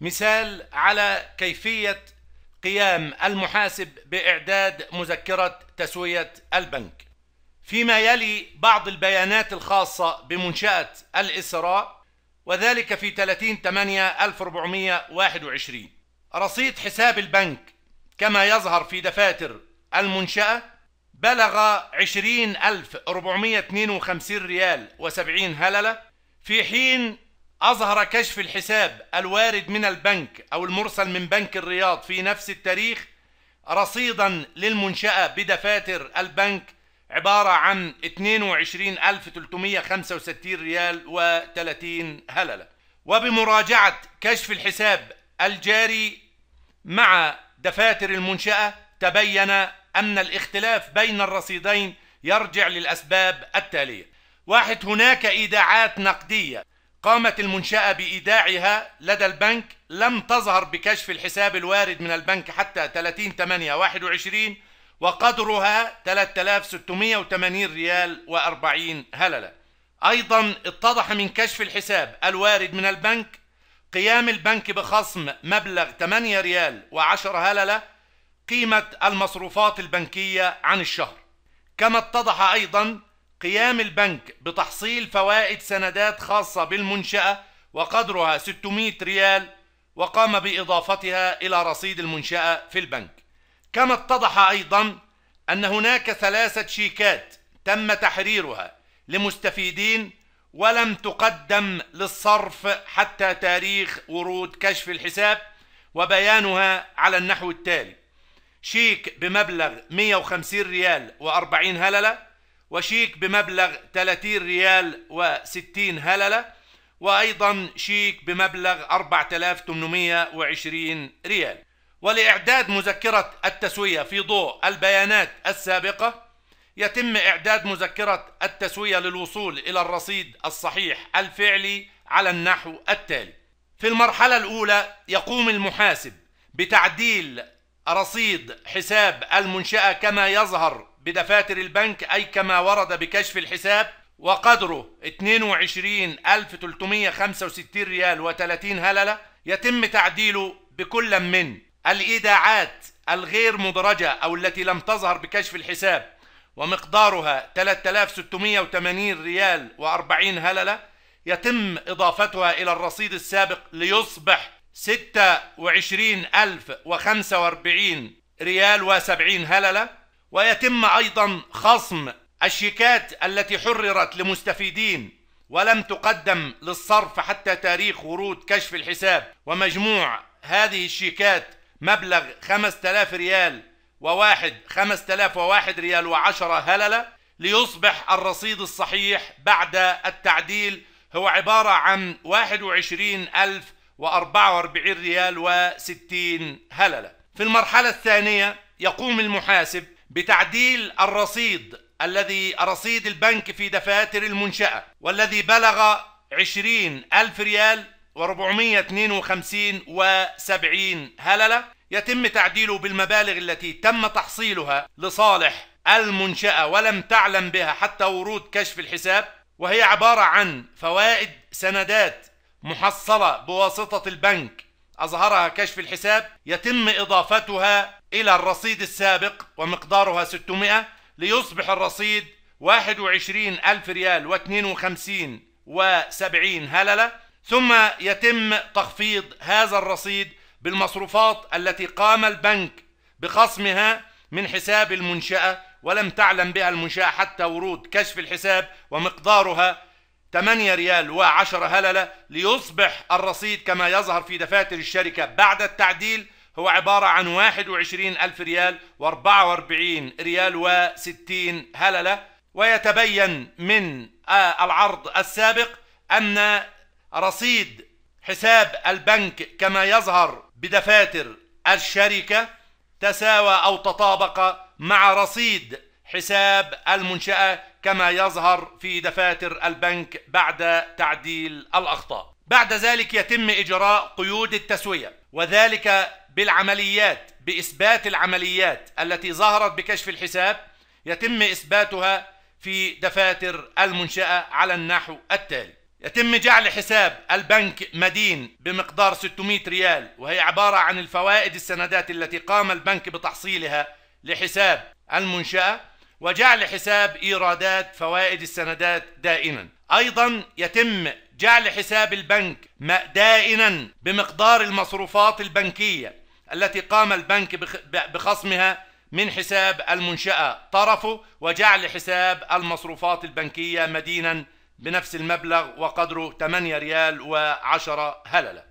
مثال على كيفية قيام المحاسب بإعداد مذكرة تسوية البنك فيما يلي بعض البيانات الخاصة بمنشأة الإسراء وذلك في 30/8/1421 رصيد حساب البنك كما يظهر في دفاتر المنشأة بلغ 20452 ريال و70 هللة في حين أظهر كشف الحساب الوارد من البنك أو المرسل من بنك الرياض في نفس التاريخ رصيدا للمنشأة بدفاتر البنك عبارة عن 22365 ريال و30 هللة وبمراجعة كشف الحساب الجاري مع دفاتر المنشأة تبين أن الاختلاف بين الرصيدين يرجع للأسباب التالية واحد هناك إيداعات نقدية قامت المنشأة بإيداعها لدى البنك لم تظهر بكشف الحساب الوارد من البنك حتى 30 8 21 وقدرها 3680 ريال و40 هللة أيضا اتضح من كشف الحساب الوارد من البنك قيام البنك بخصم مبلغ 8 ريال و10 هللة قيمة المصروفات البنكية عن الشهر كما اتضح أيضا قيام البنك بتحصيل فوائد سندات خاصة بالمنشأة وقدرها 600 ريال وقام بإضافتها إلى رصيد المنشأة في البنك كما اتضح أيضا أن هناك ثلاثة شيكات تم تحريرها لمستفيدين ولم تقدم للصرف حتى تاريخ ورود كشف الحساب وبيانها على النحو التالي شيك بمبلغ 150 ريال و40 هلله وشيك بمبلغ 30 ريال و60 هللة وأيضا شيك بمبلغ 4820 ريال ولإعداد مذكرة التسوية في ضوء البيانات السابقة يتم إعداد مذكرة التسوية للوصول إلى الرصيد الصحيح الفعلي على النحو التالي في المرحلة الأولى يقوم المحاسب بتعديل رصيد حساب المنشأة كما يظهر بدفاتر البنك أي كما ورد بكشف الحساب وقدره 22365 ريال و30 هللة يتم تعديله بكل من الإيداعات الغير مدرجة أو التي لم تظهر بكشف الحساب ومقدارها 3680 ريال و40 هللة يتم إضافتها إلى الرصيد السابق ليصبح 26045 ريال و70 هللة ويتم أيضا خصم الشيكات التي حررت لمستفيدين ولم تقدم للصرف حتى تاريخ ورود كشف الحساب ومجموع هذه الشيكات مبلغ 5000 ريال وواحد 5001 ريال وعشرة هللة ليصبح الرصيد الصحيح بعد التعديل هو عبارة عن 21044 ريال و60 هللة في المرحلة الثانية يقوم المحاسب بتعديل الرصيد الذي رصيد البنك في دفاتر المنشأة والذي بلغ 20 ألف ريال و452 و70 هللة يتم تعديله بالمبالغ التي تم تحصيلها لصالح المنشأة ولم تعلم بها حتى ورود كشف الحساب وهي عبارة عن فوائد سندات محصلة بواسطة البنك أظهرها كشف الحساب يتم إضافتها إلى الرصيد السابق ومقدارها 600 ليصبح الرصيد 21 ألف ريال و52 و70 هللة ثم يتم تخفيض هذا الرصيد بالمصروفات التي قام البنك بخصمها من حساب المنشأة ولم تعلم بها المنشأة حتى ورود كشف الحساب ومقدارها 8 ريال و10 هللة ليصبح الرصيد كما يظهر في دفاتر الشركة بعد التعديل هو عبارة عن 21 ألف ريال و44 ريال و60 هللة ويتبين من آه، العرض السابق أن رصيد حساب البنك كما يظهر بدفاتر الشركة تساوى أو تطابق مع رصيد حساب المنشأة كما يظهر في دفاتر البنك بعد تعديل الأخطاء بعد ذلك يتم إجراء قيود التسوية وذلك بالعمليات بإثبات العمليات التي ظهرت بكشف الحساب يتم إثباتها في دفاتر المنشأة على النحو التالي يتم جعل حساب البنك مدين بمقدار 600 ريال وهي عبارة عن الفوائد السندات التي قام البنك بتحصيلها لحساب المنشأة وجعل حساب إيرادات فوائد السندات دائما أيضا يتم جعل حساب البنك دائما بمقدار المصروفات البنكية التي قام البنك بخصمها من حساب المنشأة طرفه وجعل حساب المصروفات البنكية مدينا بنفس المبلغ وقدره 8 ريال و10 هللة